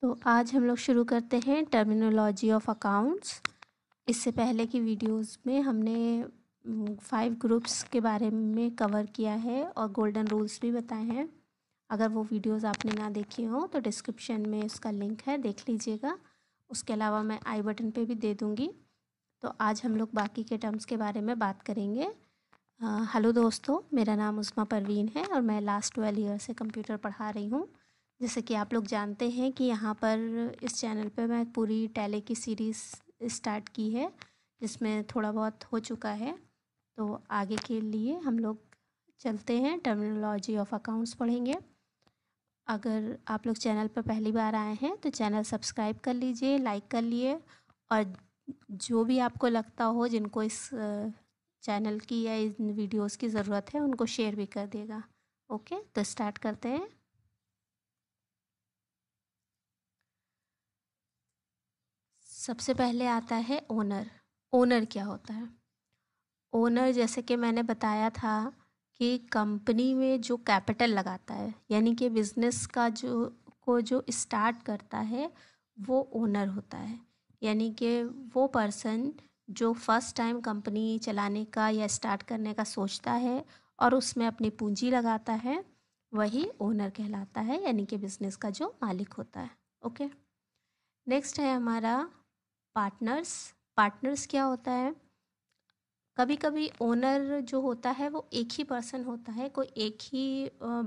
तो आज हम लोग शुरू करते हैं टर्मिनोलॉजी ऑफ अकाउंट्स इससे पहले की वीडियोस में हमने फाइव ग्रुप्स के बारे में कवर किया है और गोल्डन रूल्स भी बताए हैं अगर वो वीडियोस आपने ना देखी हो तो डिस्क्रिप्शन में उसका लिंक है देख लीजिएगा उसके अलावा मैं आई बटन पे भी दे दूँगी तो आज हम लोग बाकी के टर्म्स के बारे में बात करेंगे हेलो दोस्तों मेरा नाम उस्मा परवीन है और मैं लास्ट ट्वेल्व ईयर से कंप्यूटर पढ़ा रही हूँ जैसे कि आप लोग जानते हैं कि यहाँ पर इस चैनल पे मैं पूरी टैले की सीरीज़ स्टार्ट की है जिसमें थोड़ा बहुत हो चुका है तो आगे के लिए हम लोग चलते हैं टर्मिनोलॉजी ऑफ अकाउंट्स पढ़ेंगे अगर आप लोग चैनल पर पहली बार आए हैं तो चैनल सब्सक्राइब कर लीजिए लाइक कर लिए और जो भी आपको लगता हो जिनको इस चैनल की या इन वीडियोस की ज़रूरत है उनको शेयर भी कर देगा ओके तो स्टार्ट करते हैं सबसे पहले आता है ओनर ओनर क्या होता है ओनर जैसे कि मैंने बताया था कि कंपनी में जो कैपिटल लगाता है यानी कि बिजनेस का जो को जो स्टार्ट करता है वो ओनर होता है यानी कि वो पर्सन जो फर्स्ट टाइम कंपनी चलाने का या स्टार्ट करने का सोचता है और उसमें अपनी पूंजी लगाता है वही ओनर कहलाता है यानी कि बिजनेस का जो मालिक होता है ओके नेक्स्ट है हमारा पार्टनर्स पार्टनर्स क्या होता है कभी कभी ओनर जो होता है वो एक ही पर्सन होता है कोई एक ही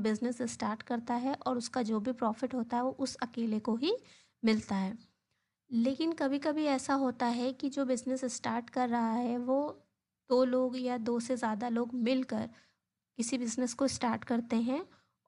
बिजनेस स्टार्ट करता है और उसका जो भी प्रॉफिट होता है वो उस अकेले को ही मिलता है लेकिन कभी कभी ऐसा होता है कि जो बिज़नेस स्टार्ट कर रहा है वो दो लोग या दो से ज़्यादा लोग मिलकर किसी बिज़नेस को स्टार्ट करते हैं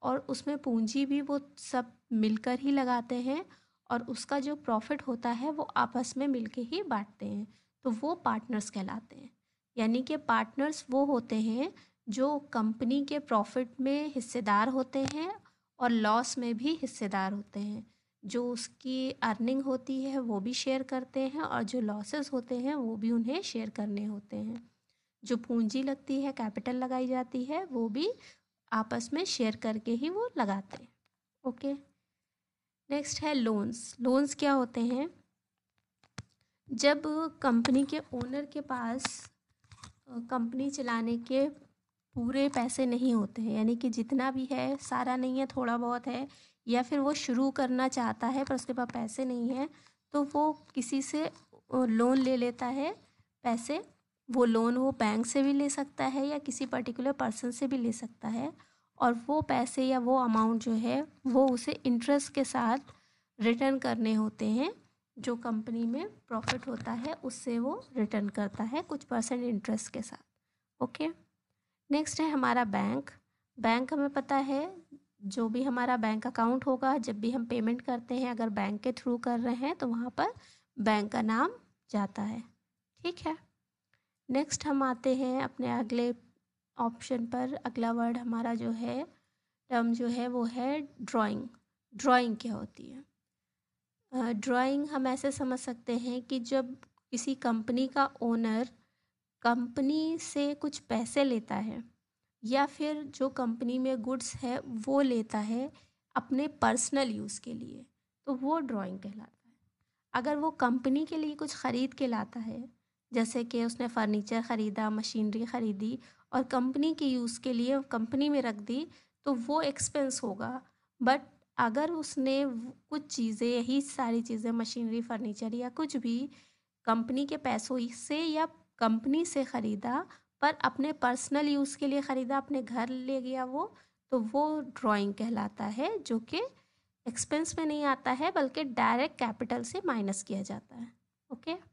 और उसमें पूंजी भी वो सब मिलकर ही लगाते हैं और उसका जो प्रॉफिट होता है वो आपस में मिलके ही बांटते हैं तो वो पार्टनर्स कहलाते हैं यानी कि पार्टनर्स वो होते हैं जो कंपनी के प्रॉफिट में हिस्सेदार होते हैं और लॉस में भी हिस्सेदार होते हैं जो उसकी अर्निंग होती है वो भी शेयर करते हैं और जो लॉसेस होते हैं वो भी उन्हें शेयर करने होते हैं जो पूंजी लगती है कैपिटल लगाई जाती है वो भी आपस में शेयर करके ही वो लगाते हैं ओके नेक्स्ट है लोन्स लोन्स क्या होते हैं जब कंपनी के ओनर के पास कंपनी चलाने के पूरे पैसे नहीं होते हैं यानी कि जितना भी है सारा नहीं है थोड़ा बहुत है या फिर वो शुरू करना चाहता है पर उसके पास पैसे नहीं है तो वो किसी से लोन ले लेता है पैसे वो लोन वो बैंक से भी ले सकता है या किसी पर्टिकुलर पर्सन से भी ले सकता है और वो पैसे या वो अमाउंट जो है वो उसे इंटरेस्ट के साथ रिटर्न करने होते हैं जो कंपनी में प्रॉफिट होता है उससे वो रिटर्न करता है कुछ परसेंट इंटरेस्ट के साथ ओके okay? नेक्स्ट है हमारा बैंक बैंक हमें पता है जो भी हमारा बैंक अकाउंट होगा जब भी हम पेमेंट करते हैं अगर बैंक के थ्रू कर रहे हैं तो वहाँ पर बैंक का नाम जाता है ठीक है नेक्स्ट हम आते हैं अपने अगले ऑप्शन पर अगला वर्ड हमारा जो है टर्म जो है वो है ड्राइंग ड्राइंग क्या होती है ड्राइंग हम ऐसे समझ सकते हैं कि जब किसी कंपनी का ओनर कंपनी से कुछ पैसे लेता है या फिर जो कंपनी में गुड्स है वो लेता है अपने पर्सनल यूज़ के लिए तो वो ड्राइंग कहलाता है अगर वो कंपनी के लिए कुछ ख़रीद के लाता है जैसे कि उसने फर्नीचर ख़रीदा मशीनरी ख़रीदी और कंपनी के यूज़ के लिए कंपनी में रख दी तो वो एक्सपेंस होगा बट अगर उसने कुछ चीज़ें यही सारी चीज़ें मशीनरी फर्नीचर या कुछ भी कंपनी के पैसों से या कंपनी से ख़रीदा पर अपने पर्सनल यूज़ के लिए ख़रीदा अपने घर ले गया वो तो वो ड्राइंग कहलाता है जो कि एक्सपेंस में नहीं आता है बल्कि डायरेक्ट कैपिटल से माइनस किया जाता है ओके okay?